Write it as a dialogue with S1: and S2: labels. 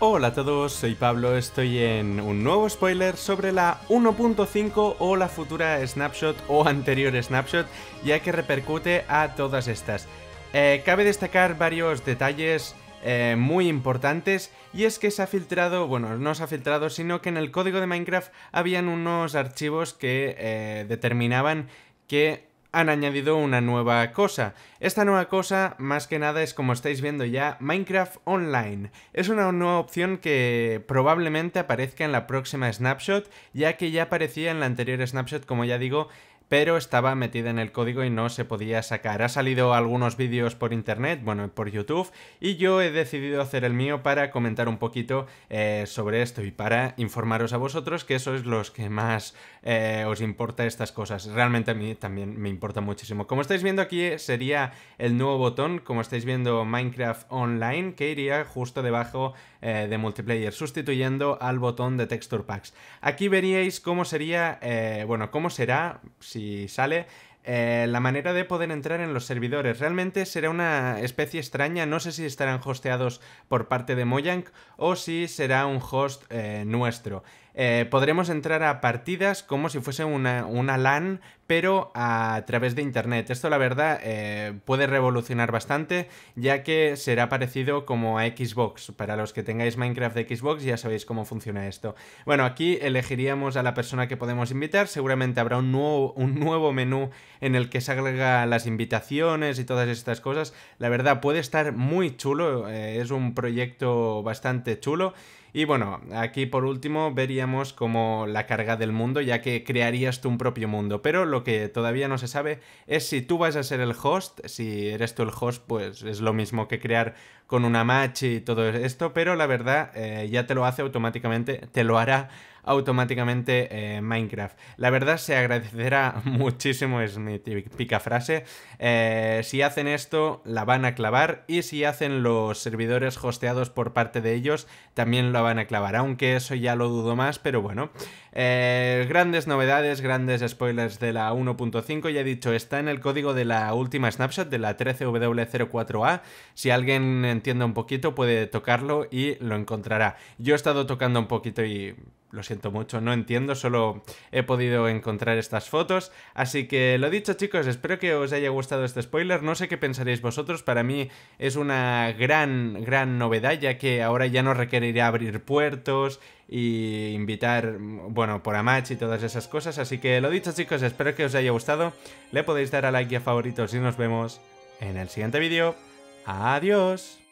S1: Hola a todos, soy Pablo, estoy en un nuevo spoiler sobre la 1.5 o la futura snapshot o anterior snapshot, ya que repercute a todas estas. Eh, cabe destacar varios detalles eh, muy importantes y es que se ha filtrado, bueno, no se ha filtrado, sino que en el código de Minecraft habían unos archivos que eh, determinaban que han añadido una nueva cosa. Esta nueva cosa, más que nada, es como estáis viendo ya, Minecraft Online. Es una nueva opción que probablemente aparezca en la próxima snapshot, ya que ya aparecía en la anterior snapshot, como ya digo, pero estaba metida en el código y no se podía sacar. Ha salido algunos vídeos por internet, bueno, por YouTube, y yo he decidido hacer el mío para comentar un poquito eh, sobre esto y para informaros a vosotros que eso es los que más eh, os importa estas cosas. Realmente a mí también me importa muchísimo. Como estáis viendo aquí eh, sería el nuevo botón, como estáis viendo Minecraft Online, que iría justo debajo de multiplayer, sustituyendo al botón de texture packs. Aquí veríais cómo sería, bueno, cómo será si sale, eh, la manera de poder entrar en los servidores. Realmente será una especie extraña, no sé si estarán hosteados por parte de Mojang o si será un host eh, nuestro. Eh, podremos entrar a partidas como si fuese una, LAN, pero a través de Internet. Esto la verdad eh, puede revolucionar bastante, ya que será parecido como a Xbox. Para los que tengáis Minecraft de Xbox ya sabéis cómo funciona esto. Bueno, aquí elegiríamos a la persona que podemos invitar, seguramente habrá un nuevo, un nuevo menú en el que se agrega las invitaciones y todas estas cosas. La verdad puede estar muy chulo, eh, es un proyecto bastante chulo y bueno, aquí por último veríamos como la carga del mundo, ya que crearías tú un propio mundo. Pero lo que todavía no se sabe es si tú vas a ser el host, si eres tú el host, pues es lo mismo que crear con una match y todo esto, pero la verdad eh, ya te lo hace automáticamente, te lo hará automáticamente eh, Minecraft. La verdad se agradecerá muchísimo, es mi típica frase. Eh, si hacen esto, la van a clavar y si hacen los servidores hosteados por parte de ellos, también la van a clavar, aunque eso ya lo dudo más, pero bueno. Eh, grandes novedades, grandes spoilers de la 1.5, ya he dicho, está en el código de la última snapshot, de la 13W04A. Si alguien entiende un poquito, puede tocarlo y lo encontrará. Yo he estado tocando un poquito y lo siento mucho, no entiendo, solo he podido encontrar estas fotos. Así que lo dicho chicos, espero que os haya gustado este spoiler, no sé qué pensaréis vosotros, para mí es una gran, gran novedad ya que ahora ya no requeriría abrir puertos y invitar, bueno, por Amach y todas esas cosas. Así que lo dicho chicos, espero que os haya gustado, le podéis dar a like y a favoritos y nos vemos en el siguiente vídeo. Adiós.